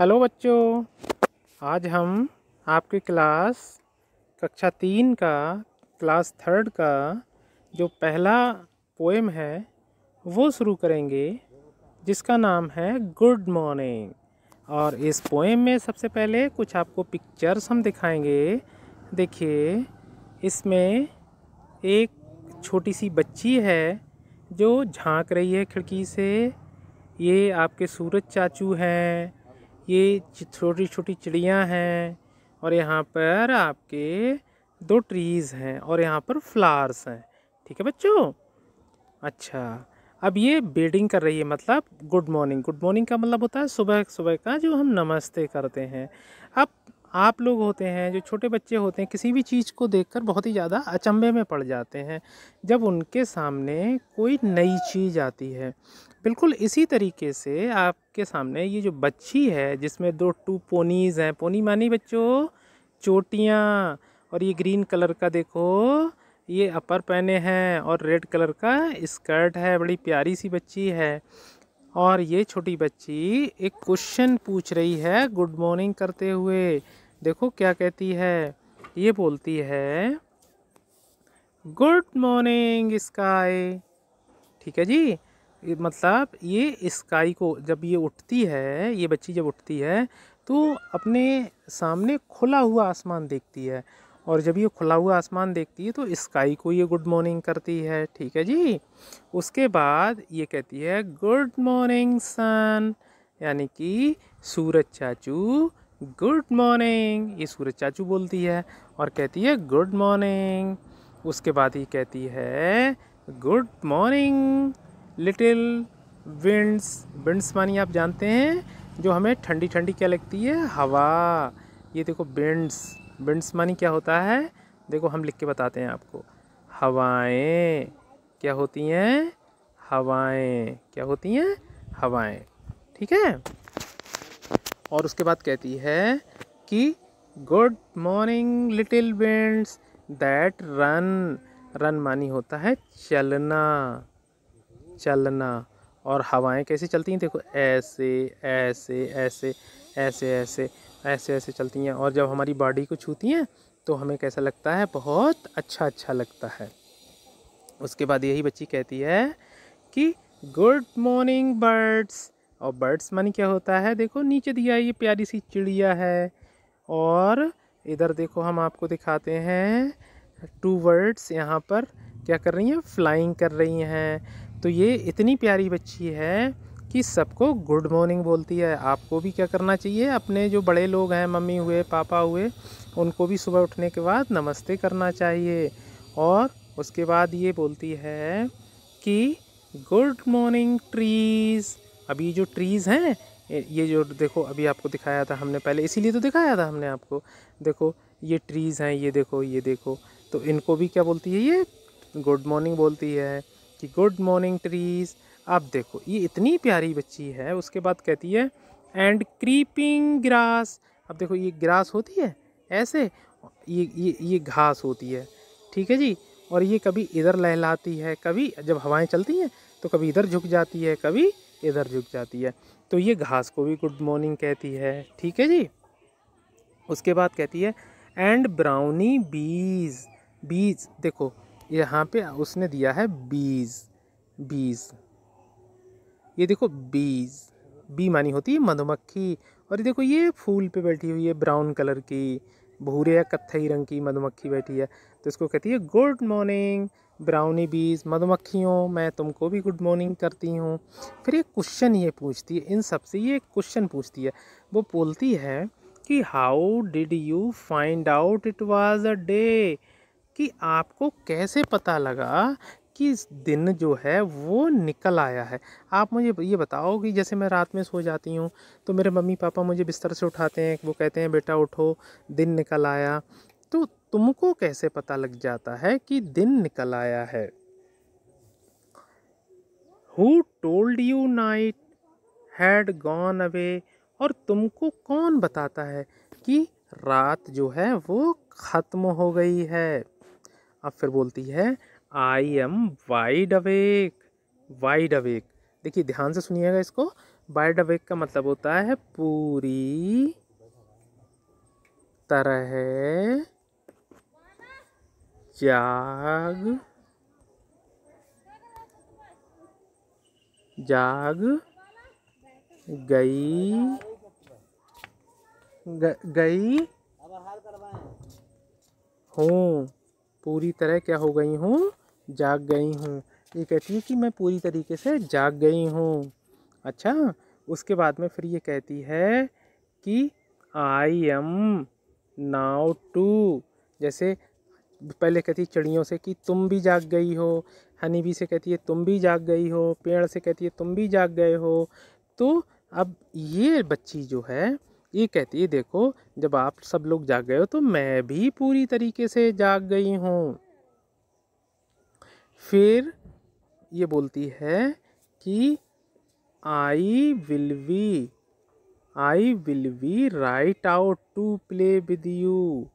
hello बच्चों आज हम आपके क्लास कक्षा तीन का क्लास थर्ड का जो पहला पोएम है वो शुरू करेंगे जिसका नाम है गुड मॉर्निंग और इस पोएम में सबसे पहले कुछ आपको पिक्चर्स हम दिखाएंगे देखिए इसमें एक छोटी सी बच्ची है जो झांक रही है खिड़की से ये आपके सूरज चाचू हैं ये छोटी छोटी चिड़ियाँ हैं और यहाँ पर आपके दो ट्रीज़ हैं और यहाँ पर फ्लावर्स हैं ठीक है बच्चों अच्छा अब ये बेडिंग कर रही है मतलब गुड मॉर्निंग गुड मॉर्निंग का मतलब होता है सुबह सुबह का जो हम नमस्ते करते हैं अब आप लोग होते हैं जो छोटे बच्चे होते हैं किसी भी चीज़ को देखकर बहुत ही ज़्यादा अचंभे में पड़ जाते हैं जब उनके सामने कोई नई चीज़ आती है बिल्कुल इसी तरीके से आपके सामने ये जो बच्ची है जिसमें दो टू पोनीज़ हैं पोनी मानी बच्चों चोटियाँ और ये ग्रीन कलर का देखो ये अपर पहने हैं और रेड कलर का स्कर्ट है बड़ी प्यारी सी बच्ची है और ये छोटी बच्ची एक क्वेश्चन पूछ रही है गुड मॉर्निंग करते हुए देखो क्या कहती है ये बोलती है गुड मॉर्निंग स्काई ठीक है जी मतलब ये स्काई को जब ये उठती है ये बच्ची जब उठती है तो अपने सामने खुला हुआ आसमान देखती है और जब ये खुला हुआ आसमान देखती है तो स्काई को ये गुड मॉर्निंग करती है ठीक है जी उसके बाद ये कहती है गुड मॉर्निंग सन यानी कि सूरज चाचू गुड मॉर्निंग ये सूरज चाचू बोलती है और कहती है गुड मॉर्निंग उसके बाद ही कहती है good morning little winds winds मानी आप जानते हैं जो हमें ठंडी ठंडी क्या लगती है हवा ये देखो विंड्स विंड्स मानी क्या होता है देखो हम लिख के बताते हैं आपको हवाएं क्या होती हैं हवाएं क्या होती हैं हवाएं ठीक है और उसके बाद कहती है कि good morning little bends that run run मानी होता है चलना चलना और हवाएं कैसे चलती हैं देखो ऐसे ऐसे ऐसे ऐसे ऐसे ऐसे ऐसे चलती हैं और जब हमारी बॉडी को छूती हैं तो हमें कैसा लगता है बहुत अच्छा अच्छा लगता है उसके बाद यही बच्ची कहती है कि गुड मॉर्निंग बर्ड्स और बर्ड्स मनी क्या होता है देखो नीचे दिया ये प्यारी सी चिड़िया है और इधर देखो हम आपको दिखाते हैं टू वर्ड्स यहाँ पर क्या कर रही हैं फ्लाइंग कर रही हैं तो ये इतनी प्यारी बच्ची है कि सबको गुड मॉर्निंग बोलती है आपको भी क्या करना चाहिए अपने जो बड़े लोग हैं मम्मी हुए पापा हुए उनको भी सुबह उठने के बाद नमस्ते करना चाहिए और उसके बाद ये बोलती है कि गुड मॉर्निंग ट्रीज़ अभी ये जो ट्रीज़ हैं ये जो देखो अभी आपको दिखाया था हमने पहले इसीलिए तो दिखाया था हमने आपको देखो ये ट्रीज़ हैं ये देखो ये देखो तो इनको भी क्या बोलती है ये गुड मॉर्निंग बोलती है कि गुड मॉर्निंग ट्रीज़ अब देखो ये इतनी प्यारी बच्ची है उसके बाद कहती है एंड क्रीपिंग ग्रास अब देखो ये ग्रास होती है ऐसे ये ये ये घास होती है ठीक है जी और ये कभी इधर लहलाती है कभी जब हवाएं चलती हैं तो कभी इधर झुक जाती है कभी इधर झुक जाती है तो ये घास को भी गुड मॉर्निंग कहती है ठीक है जी उसके बाद कहती है एंड ब्राउनी बीज बीज देखो यहाँ पे उसने दिया है बीज बीज ये देखो बीज बी मानी होती है मधुमक्खी और ये देखो ये फूल पे बैठी हुई है ब्राउन कलर की भूरे या कत्थई रंग की मधुमक्खी बैठी है तो इसको कहती है गुड मॉर्निंग ब्राउनी बीज मधुमक्खियों मैं तुमको भी गुड मॉर्निंग करती हूँ फिर एक क्वेश्चन ये पूछती है इन सब से ये क्वेश्चन पूछती है वो बोलती है कि how did you find out it was a day कि आपको कैसे पता लगा कि दिन जो है वो निकल आया है आप मुझे ये बताओ कि जैसे मैं रात में सो जाती हूँ तो मेरे मम्मी पापा मुझे बिस्तर से उठाते हैं वो कहते हैं बेटा उठो दिन निकल आया तो तुमको कैसे पता लग जाता है कि दिन निकल आया है who told you night had gone away और तुमको कौन बताता है कि रात जो है वो ख़त्म हो गई है अब फिर बोलती है I am wide awake wide awake देखिए ध्यान से सुनिएगा इसको वाइड अवेक का मतलब होता है पूरी तरह जाग जाग गई ग, गई हूँ पूरी तरह क्या हो गई हूँ जाग गई हूँ ये कहती है कि मैं पूरी तरीके से जाग गई हूँ अच्छा उसके बाद में फिर ये कहती है कि आई एम नाउ टू जैसे पहले कहती है चिड़ियों से कि तुम भी जाग गई हो हनी भी से कहती है तुम भी जाग गई हो पेड़ से कहती है तुम भी जाग गए हो तो अब ये बच्ची जो है ये कहती है देखो जब आप सब लोग जाग गए हो तो मैं भी पूरी तरीके से जाग गई हूँ फिर ये बोलती है कि I will we I will we right out to play with you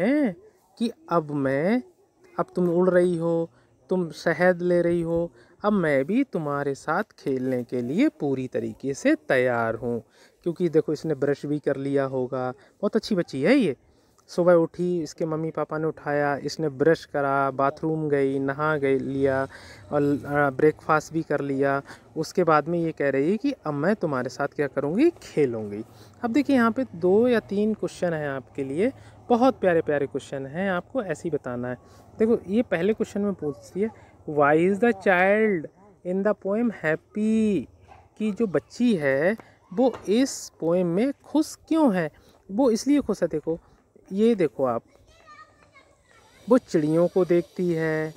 हैं कि अब मैं अब तुम उड़ रही हो तुम शहद ले रही हो अब मैं भी तुम्हारे साथ खेलने के लिए पूरी तरीके से तैयार हूँ क्योंकि देखो इसने ब्रश भी कर लिया होगा बहुत अच्छी बच्ची है ये सुबह उठी इसके मम्मी पापा ने उठाया इसने ब्रश करा बाथरूम गई नहा गई लिया और ब्रेकफास्ट भी कर लिया उसके बाद में ये कह रही है कि अब मैं तुम्हारे साथ क्या करूँगी खेलूँगी अब देखिए यहाँ पे दो या तीन क्वेश्चन हैं आपके लिए बहुत प्यारे प्यारे क्वेश्चन हैं आपको ऐसे ही बताना है देखो ये पहले क्वेश्चन में पूछती है why is the child in the poem happy कि जो बच्ची है वो इस पोएम में खुश क्यों है वो इसलिए खुश है देखो ये देखो आप वो चिड़ियों को देखती है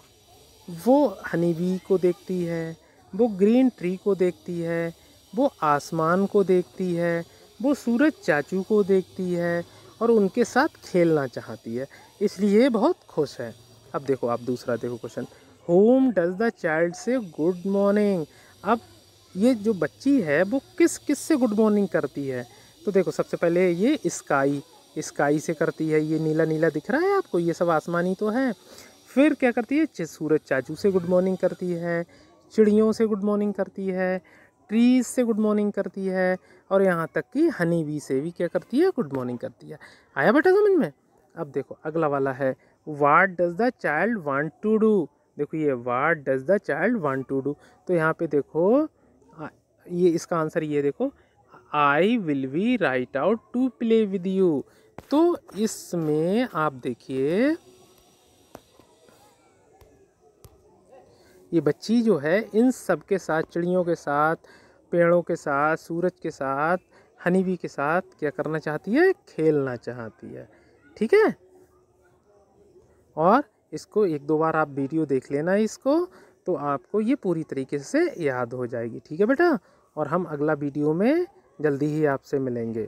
वो हनीबी को देखती है वो ग्रीन ट्री को देखती है वो आसमान को देखती है वो सूरज चाचू को देखती है और उनके साथ खेलना चाहती है इसलिए बहुत खुश है अब देखो आप दूसरा देखो question whom does the child say good morning अब ये जो बच्ची है वो किस किस से गुड मॉर्निंग करती है तो देखो सबसे पहले ये स्काई स्काई से करती है ये नीला नीला दिख रहा है आपको ये सब आसमानी तो है फिर क्या करती है सूरज चाचू से गुड मॉर्निंग करती है चिड़ियों से गुड मॉर्निंग करती है ट्रीज से गुड मॉर्निंग करती है और यहाँ तक कि हनी वी से भी क्या करती है गुड मॉर्निंग करती है आया बेटा समझ में अब देखो अगला वाला है what does the child want to do देखो ये what does the child want to do तो यहाँ पे देखो ये इसका आंसर ये देखो I will be right out to play with you तो इसमें आप देखिए ये बच्ची जो है इन सब के साथ चिड़ियों के साथ पेड़ों के साथ सूरज के साथ हनीबी के साथ क्या करना चाहती है खेलना चाहती है ठीक है और इसको एक दो बार आप वीडियो देख लेना इसको तो आपको ये पूरी तरीके से याद हो जाएगी ठीक है बेटा और हम अगला वीडियो में जल्दी ही आपसे मिलेंगे